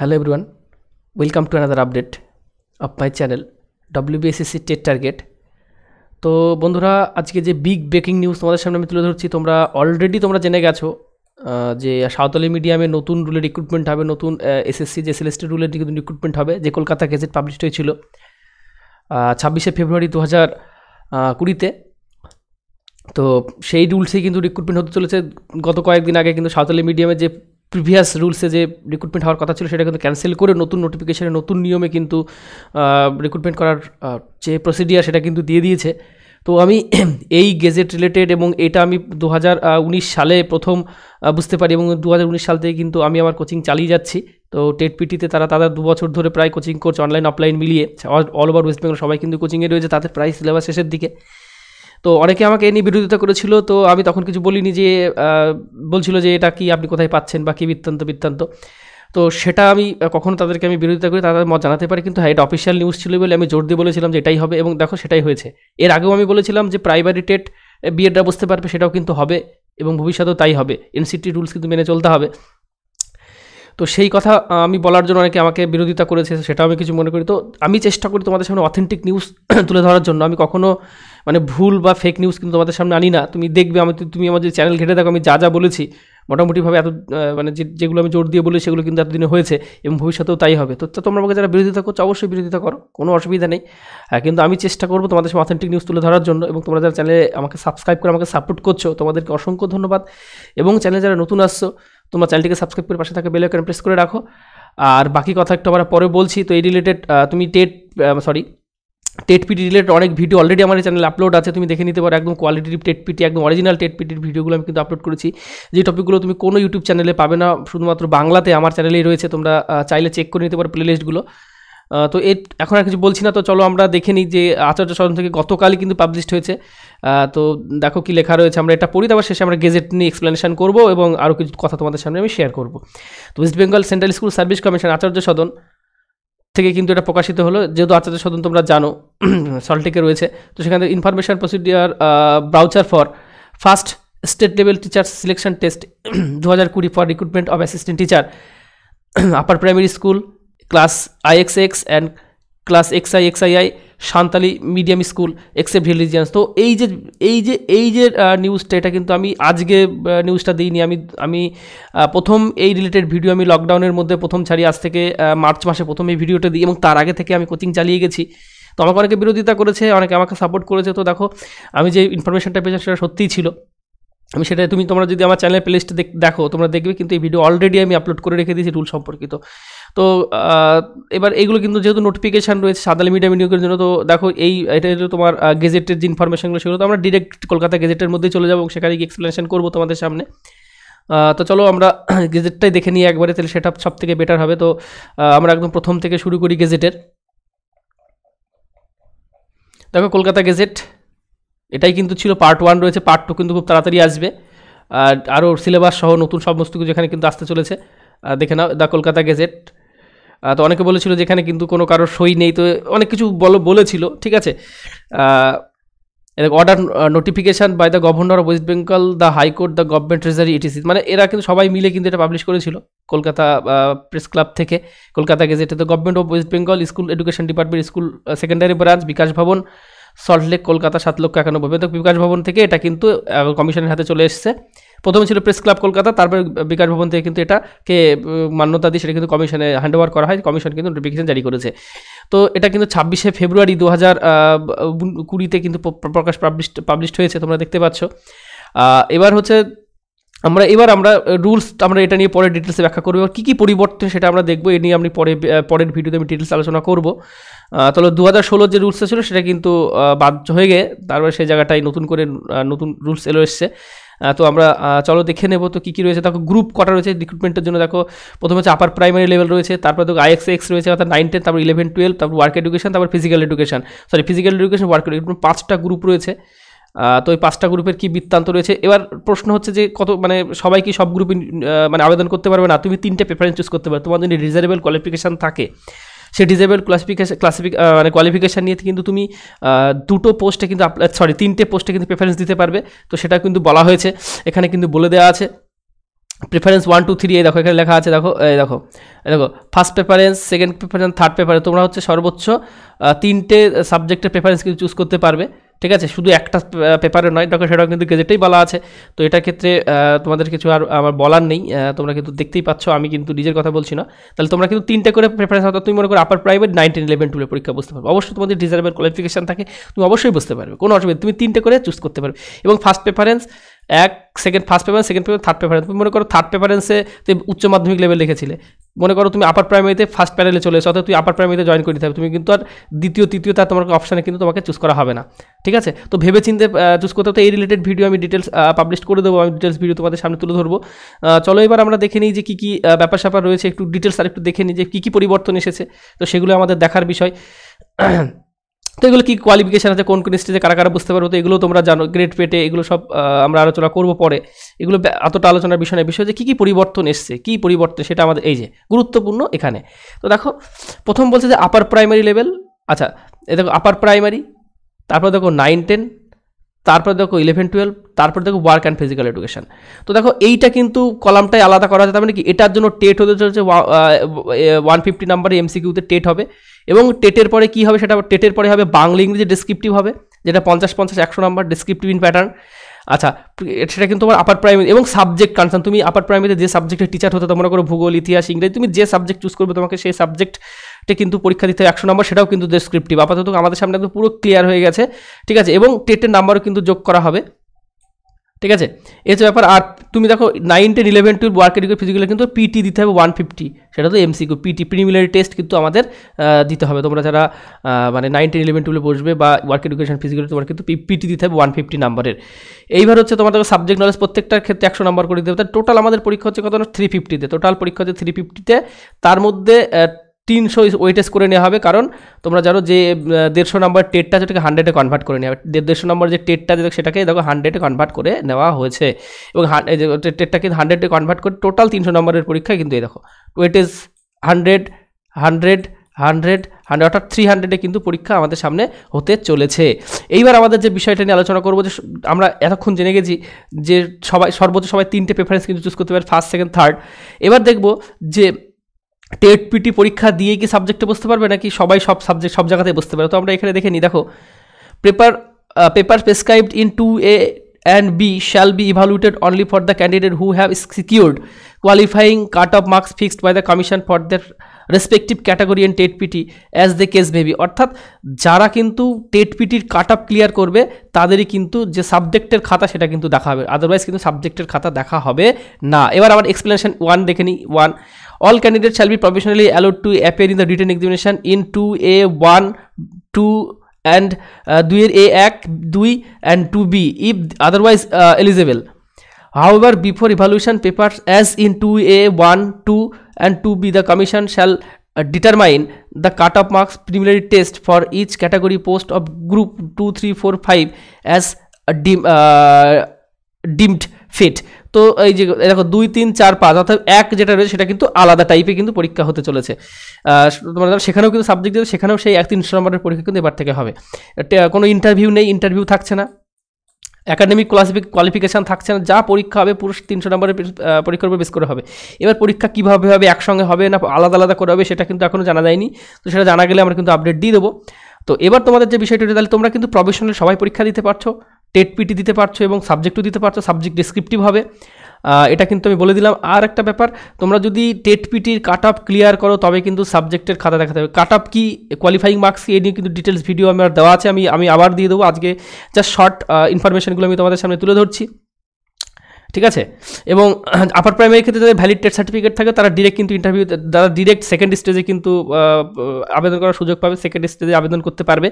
hello everyone welcome to another update of my channel WBSSC TET target তো বন্ধুরা আজকে যে বিগ ব্রেকিং নিউজ তোমাদের সামনে আমি তুলে ধরছি তোমরা অলরেডি তোমরা জেনে গেছো যে সাঁওতালি মিডিয়ামে নতুন রুলের রিক্রুটমেন্ট হবে নতুন এসএসসি যে সিলেস্টি রুলের কিন্তু রিক্রুটমেন্ট হবে যে কলকাতা গেজেট পাবলিশড হয়েছিল ছাব্বিশে ফেব্রুয়ারি দু হাজার কুড়িতে তো সেই রুলসেই কিন্তু রিক্রুটমেন্ট হতে চলেছে গত কয়েকদিন আগে কিন্তু সাঁওতালি মিডিয়ামে যে প্রিভিয়াস রুলসে যে রিক্রুটমেন্ট হওয়ার কথা ছিল সেটা কিন্তু ক্যান্সেল করে নতুন নোটিফিকেশানে নতুন নিয়মে কিন্তু রিক্রুটমেন্ট করার যে প্রসিডিয়ার সেটা কিন্তু দিয়ে দিয়েছে তো আমি এই গেজেট রিলেটেড এবং এটা আমি দু সালে প্রথম বুঝতে পারি এবং দু সাল থেকে কিন্তু আমি আমার কোচিং চালিয়ে যাচ্ছি তো টেট পিটিতে তারা তাদের দু বছর ধরে প্রায় কোচিং করছে অনলাইন অফলাইন মিলিয়ে অল ওভার ওয়েস্ট বেঙ্গল সবাই কিন্তু কোচিংয়ে রয়েছে তাদের প্রায় সিলেবাস শেষের দিকে তো অনেকে আমাকে এ নিয়ে বিরোধিতা করেছিল তো আমি তখন কিছু বলিনি যে বলছিল যে এটা কি আপনি কোথায় পাচ্ছেন বা কী বৃত্তান্ত বৃত্তান্ত তো সেটা আমি কখনো তাদেরকে আমি বিরোধিতা করি তাদের মত জানাতে পারি কিন্তু হ্যাঁ এটা অফিসিয়াল নিউজ ছিল বলে আমি জোর দিয়ে বলেছিলাম যে এটাই হবে এবং দেখো সেটাই হয়েছে এর আগেও আমি বলেছিলাম যে প্রাইভারি টেট বিএডরা বুঝতে পারবে সেটাও কিন্তু হবে এবং ভবিষ্যতেও তাই হবে এনসিটি রুলস কিন্তু মেনে চলতে হবে তো সেই কথা আমি বলার জন্য অনেকে আমাকে বিরোধিতা করেছে সেটা আমি কিছু মনে করি তো আমি চেষ্টা করি তোমাদের সামনে অথেন্টিক নিউজ তুলে ধরার জন্য আমি কখনো মানে ভুল বা ফেক নিউজ কিন্তু তোমাদের সামনে আনি না তুমি দেখবে আমি তুমি আমার যে চ্যানেল ঘেটে দেখো আমি যা যা বলেছি মোটামুটিভাবে এত মানে যেগুলো আমি জোর দিয়ে বলি সেগুলো কিন্তু এতদিনে হয়েছে এবং ভবিষ্যতেও তাই হবে তো তোমরা আমাকে যারা বিরোধিতা করছো অবশ্যই বিরোধিতা করো কোনো অসুবিধা নেই কিন্তু আমি চেষ্টা করবো তোমাদের সাথে অথেন্টিক নিউজ তুলে ধরার জন্য এবং তোমরা যারা চ্যানেলে আমাকে সাবস্ক্রাইব করে আমাকে সাপোর্ট করছো তোমাদেরকে অসংখ্য ধন্যবাদ এবং চ্যানেলে যারা নতুন আসছো তোমরা চ্যানেলটিকে সাবস্ক্রাইব করে পাশে থাকা বেলাইকন প্রেস করে রাখো আর বাকি কথা একটু আমরা পরে বলছি তো এই রিলেটেড তুমি টেট সরি টেটপিটি রিলেটেড অনেক ভিডিও অলরেডি আমার চ্যানেল আপলোড আছে তুমি দেখে নিতে পারো একদম কোয়ালিটির টেটপিটি একদম অরিজিনাল টেটপিটির ভিডিওগুলো আমি কিন্তু আপলোড করেছি যে টপিকগুলো তুমি কোনো ইউটিউব চ্যানেলে পাবে না শুধুমাত্র বাংলাতে আমার চ্যানেলেই রয়েছে তোমরা চাইলে চেক করে নিতে পারো প্লেলিস্টগুলো তো এর এখন আর কিছু বলছি না তো চলো আমরা দেখে নিই যে আচার্য সদন থেকে গতকালই কিন্তু পাবলিশড হয়েছে তো দেখো কি লেখা রয়েছে আমরা এটা পড়ি তারপর শেষে আমরা গেজেট নিয়ে এক্সপ্লেনেশন করবো এবং আরও কিছু কথা তোমাদের সামনে আমি শেয়ার করবো তো West Bengal Central School Service Commission Acharya Sadan থেকে কিন্তু এটা প্রকাশিত হলো যেহেতু আচার্য সদন তোমরা জানো সল্টেকে রয়েছে তো সেখানে information procedure brochure for first state level teacher selection test দু হাজার কুড়ি for recruitment of assistant teacher upper primary school class IX X and class X I X I I Santali medium school except religions তো এই যে এই যে এই যে নিউজটা এটা কিন্তু আমি আজকে নিউজটা দিইনি আমি আমি প্রথম এই রিলেটেড ভিডিও আমি লকডাউনের মধ্যে প্রথম ছাড়ি আজ থেকে মার্চ মাসে প্রথম এই ভিডিওটা দিই এবং তার আগে থেকে আমি কোচিং চালিয়ে গেছি তো আমাকে অনেকে বিরোধিতা করেছে অনেকে আমাকে সাপোর্ট করেছে তো দেখো আমি যে ইনফরমেশনটা পেয়েছি সেটা সত্যিই ছিল আমি সেটা তুমি তোমরা যদি আমার চ্যানেল প্লেলিস্টে দেখো তোমরা দেখবে কিন্তু এই ভিডিও অলরেডি আমি আপলোড করে রেখে দিয়েছি রুল সম্পর্কিত তো এবার এগুলো কিন্তু যেহেতু নোটিফিকেশান রয়েছে সাদালি মিডিয়া বিনিয়োগের জন্য তো দেখো এই এটা যেহেতু তোমার গেজেটের যে ইনফরমেশনগুলো সেগুলো তো আমরা ডিরেক্ট কলকাতা গেজেটের মধ্যেই চলে যাবো সেখানে গিয়ে এক্সপ্লেনেশন করবো তোমাদের সামনে তো চলো আমরা গেজেটটাই দেখে নিই একবারে তাহলে সেটা সব থেকে বেটার হবে তো আমরা একদম প্রথম থেকে শুরু করি গেজেটের দেখো কলকাতা গেজেট এটাই কিন্তু ছিল পার্ট ওয়ান রয়েছে পার্ট টু কিন্তু খুব তাড়াতাড়ি আসবে আর আরও সিলেবাস সহ নতুন সমস্ত কিছু এখানে কিন্তু আসতে চলেছে দেখে নাও দ্য কলকাতা গেজেট তো অনেকে বলেছিল যে এখানে কিন্তু কোনো কারোর সই নেই তো অনেক কিছু বলো বলেছিল ঠিক আছে order notification by the governor of West Bengal the high court the government treasury ETC মানে এরা কিন্তু সবাই মিলে কিন্তু এটা পাবলিশ করেছিল কলকাতা প্রেস ক্লাব থেকে কলকাতা গেজেটে তো government of West Bengal school education department school secondary branch Bikash Bhavan Salt Lake Kolkata সাত লক্ষ একানব্বই বেতক বিকাশ ভবন থেকে এটা কিন্তু কমিশনের হাতে চলে এসছে প্রথমে ছিল প্রেস ক্লাব কলকাতা তারপরে বিকাশ ভবন থেকে কিন্তু এটাকে মান্যতা দিয়ে সেটা কিন্তু কমিশনে হ্যান্ড ওভার করা হয় কমিশন কিন্তু নোটিফিকেশন জারি করেছে তো এটা কিন্তু ছাব্বিশে ফেব্রুয়ারি দু হাজার কুড়িতে কিন্তু প্রকাশ পাবলিশ পাবলিশ হয়েছে তোমরা দেখতে পাচ্ছ এবার হচ্ছে আমরা এবার আমরা রুলস আমরা এটা নিয়ে পরে ডিটেলসে ব্যাখ্যা করবো কী কী পরিবর্তন সেটা আমরা দেখবো এ নিয়ে আমি পরে পরের ভিডিওতে আমি ডিটেলস আলোচনা করব তাহলে দু হাজার ষোলোর যে রুলসটা ছিল সেটা কিন্তু বাদ হয়ে গিয়ে তারপরে সেই জায়গাটায় নতুন করে নতুন রুলস এলো এসছে তো আমরা চলো দেখে নেব তো কী কী রয়েছে দেখো গ্রুপ কটা রয়েছে রিক্রুটমেন্টের জন্য দেখো প্রথমে হচ্ছে আপার প্রাইমারি লেভেল রয়েছে তারপর দেখো আইএক্স এক্স রয়েছে অর্থাৎ নাইন টেন তারপর ইলেভেন টুয়েলভ তারপর ওয়ার্ক এডুকেশন তারপর physical education sorry physical education work education পাঁচটা গ্রুপ রয়েছে তো এই পাঁচটা গ্রুপের কি বৃত্তান্ত রয়েছে এবার প্রশ্ন হচ্ছে যে কত মানে সবাই কি সব গ্রুপে মানে আবেদন করতে পারবে না তুমি তিনটে প্রেফারেন্স চুজ করতে পারো তোমার যদি রিজার্ভেবল কোয়ালিফিকেশান থাকে সে ডিজেবল ক্লাসিফিকেশন ক্লাসিফিক মানে কোয়ালিফিকেশান নিয়ে কিন্তু তুমি দুটো পোস্টে কিন্তু সরি তিনটে পোস্টে কিন্তু প্রেফারেন্স দিতে পারবে তো সেটা কিন্তু বলা হয়েছে এখানে কিন্তু বলে দেওয়া আছে প্রেফারেন্স ওয়ান টু থ্রি এই দেখো এখানে লেখা আছে দেখো এই দেখো দেখো first preference second preference third preference তোমরা হচ্ছে সর্বোচ্চ তিনটে সাবজেক্টের প্রেফারেন্স কিন্তু চুজ করতে পারবে ঠিক আছে শুধু একটা পেপারে নয় দেখো সেটাও কিন্তু গেজেটেই বলা আছে তো এটার ক্ষেত্রে তোমাদের কিছু আর আমার বলার নেই তোমরা কিন্তু দেখতেই পাচ্ছ আমি কিন্তু নিজের কথা বলছি না তাহলে তোমরা কিন্তু তিনটা করে প্রেফারেন্স অর্থাৎ তুমি মনে করো upper private nineteen eleven twelve পরীক্ষা বুঝতে পারবে অবশ্যই তোমাদের ডিজার্ভের কোয়ালিফিকেশান থাকে তুমি অবশ্যই বুঝতে পারবে কোনো অসুবিধা তুমি তিনটে করে চুজ করতে পারবে এবং ফার্স্ট প্রেফারেন্স এক second first paper second paper third preference তুমি মনে করো থার্ড প্রেফারেন্সে তুমি উচ্চ মাধ্যমিক লেভেল লিখেছিলে মনে করো তুমি আপার প্রাইমারিতে ফার্স্ট প্যানেলে চলে এসো অর্থাৎ তুই আপার প্রাইমারিতে জয়েন করে হবে তুমি কিন্তু আর দ্বিতীয় তৃতীয় তার তোমার অপশানে কিন্তু তোমাকে চুজ করা হবে না ঠিক আছে তো ভেবে চিনতে চুজ করতে হবে এই রিলেটেড ভিডিও আমি ডিটেলস পাবলিশ করে দেবো আমি ডিটেলস ভিডিও তোমাদের সামনে তুলে ধরবো চলো এবার আমরা দেখে নিই যে কী কী ব্যাপার স্যাপার রয়েছে একটু ডিটেলস আর একটু দেখে নিই যে কী কী পরিবর্তন এসেছে তো সেগুলো আমাদের দেখার বিষয় তো এগুলো কী কোয়ালিফিকেশান আছে কোন কোন স্টেজে কারা কারা বুঝতে পারবো তো এগুলো তোমরা জানো গ্রেড পেটে এগুলো সব আমরা আলোচনা করবো পরে এগুলো এতটা আলোচনার বিষয় বিষয় যে কী কী পরিবর্তন এসছে কী পরিবর্তন সেটা আমাদের এই যে গুরুত্বপূর্ণ এখানে তো দেখো প্রথম বলছে যে আপার প্রাইমারি লেভেল আচ্ছা এ দেখো আপার প্রাইমারি তারপর দেখো নাইন টেন তারপর দেখো ইলেভেন টুয়েলভ তারপর দেখো ওয়ার্ক অ্যান্ড ফিজিক্যাল এডুকেশন তো দেখো এইটা কিন্তু কলামটাই আলাদা করা যায় তার মানে কি এটার জন্য টেট হতে চলেছে ওয়ান ফিফটি নাম্বারে এমসিকিউতে টেট হবে এবং টেটের পরে কি হবে সেটা টেটের পরে হবে বাংলা ইংরেজি ডিসক্রিপটিভ হবে যেটা পঞ্চাশ পঞ্চাশ একশো নম্বর ডিসক্রিপটিভ ইন প্যাটার্ন আচ্ছা সেটা কিন্তু তোমার আপার প্রাইমারি এবং সাবজেক্ট কনসার্ন তুমি আপার প্রাইমারিতে যে সাবজেক্টের টিচার হতে তোমার করো ভূগোল ইতিহাস ইংরেজি তুমি যে সাবজেক্ট চুজ করবে তোমাকে সেই সাবজেক্টে কিন্তু পরীক্ষা দিতে হবে একশো নম্বর সেটাও কিন্তু ডিসক্রিপটিভ আপাতত আমাদের সামনে একদম পুরো ক্লিয়ার হয়ে গেছে ঠিক আছে এবং টেটের নাম্বারও কিন্তু যোগ করা হবে ঠিক আছে এতে ব্যাপার আর তুমি দেখো nine ten eleven twelve work educate ফিজিক্যালে কিন্তু পিটি দিতে হবে ওয়ান ফিফটি সেটা তো এমসিকিউ পিটি প্রিমিলারি টেস্ট কিন্তু আমাদের দিতে হবে তোমরা যারা মানে নাইন টেন ইলেভেন টুয়েলভে বসবে বা ওয়ার্ক এডুকেশন ফিজিক্যাল তোমার কিন্তু পিটি দিতে হবে ওয়ান ফিফটি নাম্বারের এইবার হচ্ছে তোমাদের সাবজেক্ট নলেজ প্রত্যেকটার ক্ষেত্রে একশো নাম্বার করে দিতে হবে টোটাল আমাদের পরীক্ষা হচ্ছে কত থ্রি ফিফটিতে টোটাল পরীক্ষা হচ্ছে থ্রি ফিফটিতে তার মধ্যে তিনশো ওয়েটেজ করে নেওয়া হবে কারণ তোমরা জানো যে দেড়শো নম্বর টেটটা সেটাকে হান্ড্রেডে কনভার্ট করে নেওয়া হবে দেড়শো নম্বর যে টেটটা সেটাকে দেখো হান্ড্রেডে কনভার্ট করে নেওয়া হয়েছে এবং কিন্তু হান্ড্রেডে কনভার্ট করে টোটাল তিনশো নম্বরের পরীক্ষায় কিন্তু এই দেখো weightage hundred hundred hundred hundred অর্থাৎ থ্রি হান্ড্রেডে কিন্তু পরীক্ষা আমাদের সামনে হতে চলেছে এইবার আমাদের যে বিষয়টা নিয়ে আলোচনা করবো যে আমরা এতক্ষণ জেনে গেছি যে সবাই সর্বোচ্চ সবাই তিনটে প্রেফারেন্স কিন্তু চুজ করতে পারে ফার্স্ট সেকেন্ড থার্ড এবার দেখব যে টেট পিটি পরীক্ষা দিয়ে কি সাবজেক্টে বসতে পারবে নাকি সবাই সব সাবজেক্ট সব জায়গাতে বসতে পারে তো আমরা এখানে দেখে নিই দেখো paper paper prescribed in two A and B shall be evaluated only for the candidate who have secured qualifying cut off marks fixed by the commission for the respective category and TET PT as the case may be অর্থাৎ যারা কিন্তু TET পিটির cut off clear করবে তাদেরই কিন্তু যে সাবজেক্টের খাতা সেটা কিন্তু দেখা হবে আদারওয়াইজ কিন্তু সাবজেক্টের খাতা দেখা হবে না এবার আবার এক্সপ্লেনেশন ওয়ান দেখে নিই one all candidates shall be provisionally allowed to appear in the written examination in 2a1 2 and uh, 2a act 2 and 2b if otherwise uh, eligible however before evaluation papers as in 2a1 2 and 2b the commission shall uh, determine the cutoff marks preliminary test for each category post of group 2 3 4 5 as deem, uh, deemed fit তো এই যে দেখো দুই তিন চার পাঁচ অর্থাৎ এক যেটা রয়েছে সেটা কিন্তু আলাদা টাইপে কিন্তু পরীক্ষা হতে চলেছে তোমার সেখানেও কিন্তু সাবজেক্ট দেবে সেখানেও সেই এক তিনশো নম্বরের পরীক্ষা কিন্তু এবার থেকে হবে কোনো ইন্টারভিউ নেই ইন্টারভিউ থাকছে না অ্যাকাডেমিক ক্লাসিফিক কোয়ালিফিকেশান থাকছে না যা পরীক্ষা হবে পুরুষ তিনশো নম্বরের পরীক্ষার উপর বেশ করে হবে এবার পরীক্ষা কীভাবে হবে একসঙ্গে হবে না আলাদা আলাদা করে হবে সেটা কিন্তু এখনও জানা যায়নি তো সেটা জানা গেলে আমরা কিন্তু আপডেট দিয়ে দেবো তো এবার তোমাদের যে বিষয়টি তাহলে তোমরা কিন্তু প্রফেশনাল সবাই পরীক্ষা দিতে পারছো টেট পিটি দিতে পারছো এবং সাবজেক্টও দিতে পারছো সাবজেক্ট ডিসক্রিপটিভ হবে এটা কিন্তু আমি বলে দিলাম আর একটা ব্যাপার তোমরা যদি টেট পিটির কাট আপ ক্লিয়ার করো তবে কিন্তু সাবজেক্টের খাতা দেখাতে হবে কাট আপ কি কোয়ালিফাইং মার্কস কি এ নিয়ে কিন্তু ডিটেলস ভিডিও আমার দেওয়া আছে আমি আমি আবার দিয়ে দেবো আজকে জাস্ট শর্ট ইনফরমেশনগুলো আমি তোমাদের সামনে তুলে ধরছি ঠিক আছে এবং আপার প্রাইমারি ক্ষেত্রে যাদের ভ্যালিড টেট সার্টিফিকেট থাকে তারা ডিরেক্ট কিন্তু ইন্টারভিউ তারা ডিরেক্ট সেকেন্ড স্টেজে কিন্তু আবেদন করার সুযোগ পাবে সেকেন্ড স্টেজে আবেদন করতে পারবে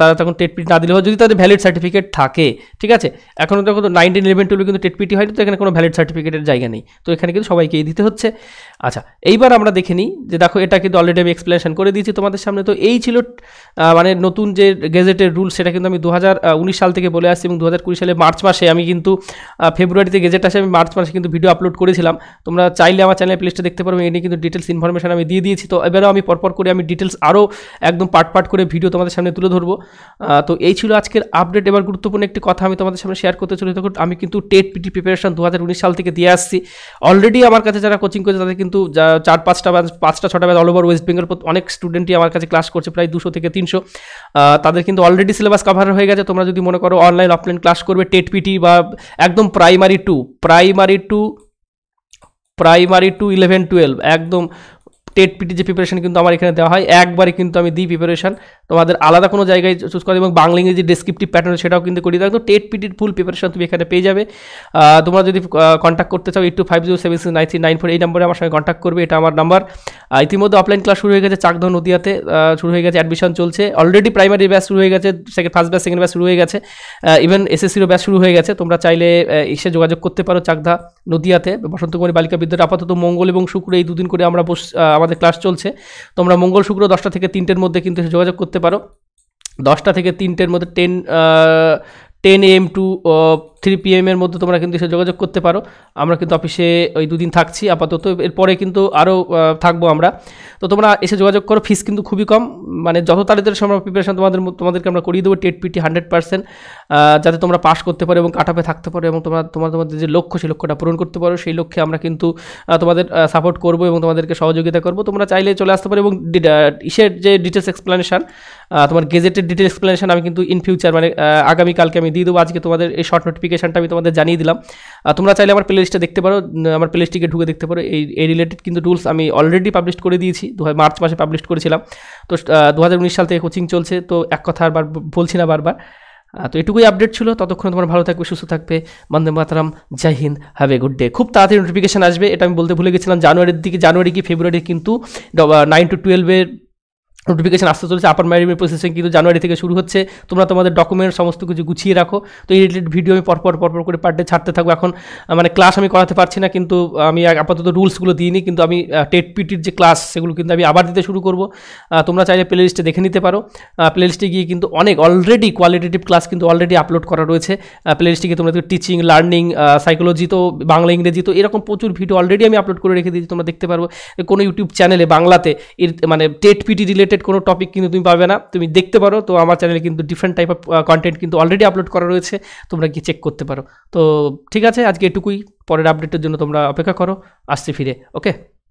তারা তখন টেট পিটি না দিলেও যদি তাদের ভ্যালিড সার্টিফিকেট থাকে ঠিক আছে এখন তখন নাইন ইলেভেন টুয়েলভে কিন্তু টেট পিটি হয়নি তো এখানে কোনো ভ্যালিড সার্টিফিকেটের জায়গা নেই তো এখানে কিন্তু সবাইকেই দিতে হচ্ছে আচ্ছা এইবার আমরা দেখে নিই যে দেখো এটা কিন্তু অলরেডি আমি এক্সপ্লেনেশন করে দিয়েছি তোমাদের সামনে তো এই ছিল মানে নতুন যে গেজেটের রুল সেটা কিন্তু আমি দু সাল থেকে বলে আসছি এবং দু সালে মার্চ মাসে আমি কিন্তু ফেব্রুয়ারি যে গেজেট আসে আমি মার্চ মাসে কিন্তু ভিডিও আপলোড করেছিলাম তোমরা চাইলে আমার চ্যানেল প্লেলিস্টে দেখতে পারবে এ নিয়ে কিন্তু ডিটেলস ইনফরমেশন আমি দিয়ে দিয়েছি তো এবারেও আমি পরপর করে আমি ডিটেলস আরও একদম পার্ট পার্ট করে ভিডিও তোমাদের সামনে তুলে ধরবো তো এই ছিল আজকের আপডেট এবার গুরুত্বপূর্ণ একটি কথা আমি তোমাদের সামনে শেয়ার করতে চলে তখন আমি কিন্তু টেট পিটি প্রিপারেশন দু সাল থেকে দিয়ে আসছি অলরেডি আমার কাছে যারা কোচিং করছে তাদের কিন্তু চার পাঁচটা ব্যাচ পাঁচটা ছটা batch all over West Bengal অনেক স্টুডেন্টই আমার কাছে ক্লাস করছে প্রায় দুশো থেকে তিনশো তাদের কিন্তু অলরেডি সিলেবাস কভার হয়ে গেছে তোমরা যদি মনে করো অনলাইন অফলাইন ক্লাস করবে টেট পিটি বা একদম primary to primary to primary to eleven twelve একদম টেট পিটি যে প্রিপারেশান কিন্তু আমার এখানে দেওয়া হয় একবারে কিন্তু আমি দিই প্রিপারেশান তোমাদের আলাদা কোনো জায়গায় চুজ করা এবং বাংলা ইংরেজি ডেসক্রিপটিভ প্যাটার্ন সেটাও কিন্তু করিয়ে দাও টেট পিটির ফুল প্রিপারেশন তুমি এখানে পেয়ে যাবে তোমরা যদি কন্ট্যাক্ট করতে চাও eight two five zero seven six nine three nine four এই নম্বরে আমার সঙ্গে কন্ট্যাক্ট করবে এটা আমার নাম্বার ইতিমধ্যে অফলাইন ক্লাস শুরু হয়ে গেছে চাকদহ নদিয়াতে শুরু হয়ে গেছে অ্যাডমিশন চলছে অলরেডি প্রাইমারি ব্যাচ শুরু হয়ে গেছে second first batch second batch শুরু হয়ে গেছে ইভেন এসএসসিরও ব্যাচ শুরু হয়ে গেছে তোমরা চাইলে এসে যোগাযোগ করতে পারো চাকদা নদিয়াতে কুমারী বালিকা বিদ্যালয় আপাতত মঙ্গল এবং শুক্র এই দুদিন করে আমরা আমাদের ক্লাস চলছে তোমরা মঙ্গল শুক্র দশটা থেকে তিনটের মধ্যে কিন্তু যোগাযোগ করতে করতে পারো দশটা থেকে তিনটের মধ্যে ten ten AM to three পি এমের মধ্যে তোমরা কিন্তু এসে যোগাযোগ করতে পারো আমরা কিন্তু অফিসে ওই দুদিন থাকছি আপাতত এরপরে কিন্তু আরও থাকবো আমরা তো তোমরা এসে যোগাযোগ করো ফিস কিন্তু খুবই কম মানে যত তাড়াতাড়ি সময় প্রিপারেশন তোমাদের তোমাদেরকে আমরা করিয়ে দেবো টেট পিটি হান্ড্রেড পার্সেন্ট যাতে তোমরা পাস করতে পারো এবং কাটাপে থাকতে পারো এবং তোমরা তোমার তোমাদের যে লক্ষ্য সেই লক্ষ্যটা পূরণ করতে পারো সেই লক্ষ্যে আমরা কিন্তু তোমাদের সাপোর্ট করবো এবং তোমাদেরকে সহযোগিতা করবো তোমরা চাইলে চলে আসতে পারো এবং ইসের যে ডিটেলস এক্সপ্লেনেশান তোমার গেজেটের ডিটেলস এক্সপ্লেনেশান আমি কিন্তু ইন ফিউচার মানে আগামীকালকে আমি দিয়ে দেবো আজকে তোমাদের এই শর্ট নোটিফিকেশন নোটিফিকেশানটা আমি তোমাদের জানিয়ে দিলাম তোমরা চাইলে আমার প্লেলিস্টে দেখতে পারো আমার প্লেলিস্টটিকে ঢুকে দেখতে পারো এই এই রিলেটেড কিন্তু রুলস আমি অলরেডি পাবলিশ করে দিয়েছি দু মার্চ মাসে পাবলিশ করেছিলাম তো দু সাল থেকে কোচিং চলছে তো এক কথা আর বলছি না বারবার তো এটুকুই আপডেট ছিল ততক্ষণ তোমার ভালো থাকবে সুস্থ থাকবে বন্দে মাতারাম জয় হিন্দ হ্যাভ এ গুড ডে খুব তাড়াতাড়ি নোটিফিকেশান আসবে এটা আমি বলতে ভুলে গেছিলাম জানুয়ারির দিকে জানুয়ারি কি ফেব্রুয়ারি কিন্তু নাইন টু টুয়েলভের নোটিফিকেশন আসতে চলেছে আপার মাইনারি প্রসেসিং কিন্তু জানুয়ারি থেকে শুরু হচ্ছে তোমরা তোমাদের ডকুমেন্ট সমস্ত কিছু গুছিয়ে রাখো তো এই রিলেটেড ভিডিও আমি পরপর পরপর করে পার ডে ছাড়তে থাকবো এখন মানে ক্লাস আমি করাতে পারছি না কিন্তু আমি আপাতত রুলসগুলো দিইনি কিন্তু আমি টেট পিটির যে ক্লাস সেগুলো কিন্তু আমি আবার দিতে শুরু করব তোমরা চাইলে প্লে লিস্টে দেখে নিতে পারো প্লে লিস্টে গিয়ে কিন্তু অনেক অলরেডি কোয়ালিটেটিভ ক্লাস কিন্তু অলরেডি আপলোড করা রয়েছে প্লে লিস্টে গিয়ে তোমরা টিচিং লার্নিং সাইকোলজি তো বাংলা ইংরেজি তো এরকম প্রচুর ভিডিও অলরেডি আমি আপলোড করে রেখে দিয়েছি তোমরা দেখতে পারবো কোনো ইউটিউব চ্যানেলে বাংলাতে এর মানে টেট পিটি রিলেটেড রিলেটেড কোনো টপিক কিন্তু তুমি পাবে না তুমি দেখতে পারো তো আমার চ্যানেলে কিন্তু ডিফারেন্ট টাইপ অফ কন্টেন্ট কিন্তু অলরেডি আপলোড করা রয়েছে তোমরা গিয়ে চেক করতে পারো তো ঠিক আছে আজকে এটুকুই পরের আপডেটের জন্য তোমরা অপেক্ষা করো আসছি ফিরে ওকে